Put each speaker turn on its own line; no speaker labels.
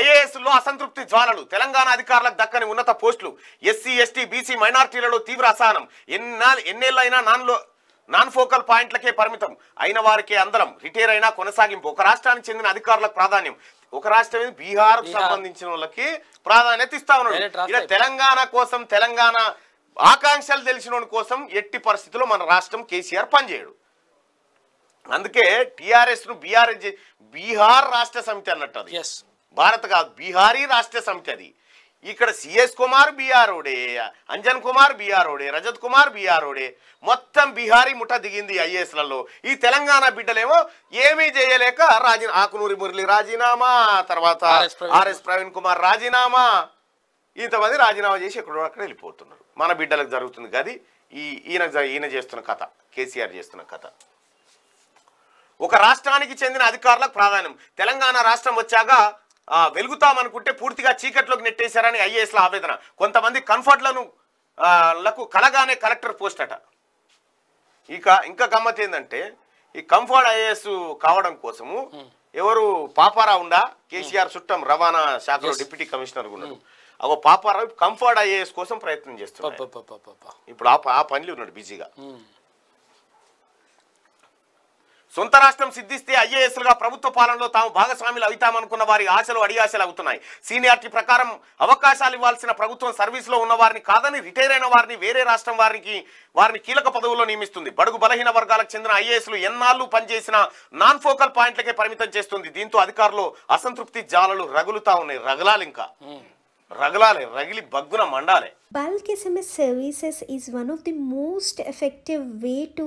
IAS లో అసంతృప్తి జ్వాలలు తెలంగాణ అధికారులకు దక్కని ఉన్నత పోస్టులు ఎస్సీ ఎస్టీ బీసీ మైనార్టీలలో తీవ్ర అసహనం ఎన్నా ఎన్నేళ్ళైనా నాన్లో నాన్ ఫోకల్ పాయింట్లకే పరిమితం అయిన వారికే అందరం రిటైర్ అయినా కొనసాగింపు ఒక రాష్ట్రానికి చెందిన అధికారులకు ప్రాధాన్యం ఒక రాష్ట్రం బీహార్ సంబంధించిన వాళ్ళకి ప్రాధాన్యత ఇస్తా ఉన్నాడు తెలంగాణ కోసం తెలంగాణ ఆకాంక్షలు తెలిసిన కోసం ఎట్టి పరిస్థితుల్లో మన రాష్ట్రం కేసీఆర్ పనిచేయడు అందుకే ను బీఆర్ఎస్ బీహార్ రాష్ట్ర సమితి అన్నట్టు అది భారత కాదు బీహారీ రాష్ట్ర సమితి అది ఇక్కడ సిఎస్ కుమార్ బీఆర్ఓడే అంజన్ కుమార్ బీఆర్ఓడే రజత్ కుమార్ బీఆర్ఓడే మొత్తం బీహారీ ముఠ దిగింది ఐఏఎస్లలో ఈ తెలంగాణ బిడ్డలేమో ఏమీ చేయలేక రాజీ ఆకునూరి మురళి రాజీనామా తర్వాత ఆర్ఎస్ ప్రవీణ్ కుమార్ రాజీనామా ఇంతమంది రాజీనామా చేసి ఎక్కడ అక్కడ వెళ్ళిపోతున్నారు మన బిడ్డలకు జరుగుతుంది కాదు ఈ ఈయన ఈయన చేస్తున్న కథ కేసీఆర్ చేస్తున్న కథ ఒక రాష్ట్రానికి చెందిన అధికారులకు ప్రాధాన్యం తెలంగాణ రాష్ట్రం వచ్చాక వెలుగుతామనుకుంటే పూర్తిగా చీకట్లోకి నెట్టేశారని ఐఏఎస్ల ఆవేదన కొంతమంది లను లకు కలగానే కలెక్టర్ పోస్ట్ అట ఇక ఇంకా గమ్మత్ ఏంటంటే ఈ కంఫర్ట్ ఐఏఎస్ కావడం కోసము ఎవరు పాపారా ఉండా కేసీఆర్ చుట్టం రవాణా శాఖలో డిప్యూటీ కమిషనర్ ఉన్నాడు అవో పాపారావు కంఫర్ట్ ఐఏఎస్ కోసం ప్రయత్నం చేస్తున్నారు ఇప్పుడు ఆ పనిలో ఉన్నాడు బిజీగా సొంత రాష్ట్రం సిద్ధిస్తే ఐఏఎస్లుగా ప్రభుత్వ పాలనలో తాము భాగస్వామ్యులు అవుతామనుకున్న వారి ఆశలు అడియాశలు అవుతున్నాయి సీనియారిటీ ప్రకారం అవకాశాలు ఇవ్వాల్సిన ప్రభుత్వం సర్వీస్లో ఉన్న వారిని కాదని రిటైర్ అయిన వారిని వేరే రాష్ట్రం వారికి వారిని కీలక పదవుల్లో నియమిస్తుంది బడుగు బలహీన వర్గాలకు చెందిన ఐఏఎస్లు ఎన్నాళ్ళు పనిచేసిన నాన్ ఫోకల్ పాయింట్లకే పరిమితం చేస్తుంది దీంతో అధికారులు అసంతృప్తి జాలలు రగులుతా ఉన్నాయి రగలాలి ఇంకా రగలాలి రగిలి బగ్గున మండాలి
bulk SMS services is one of the most effective way to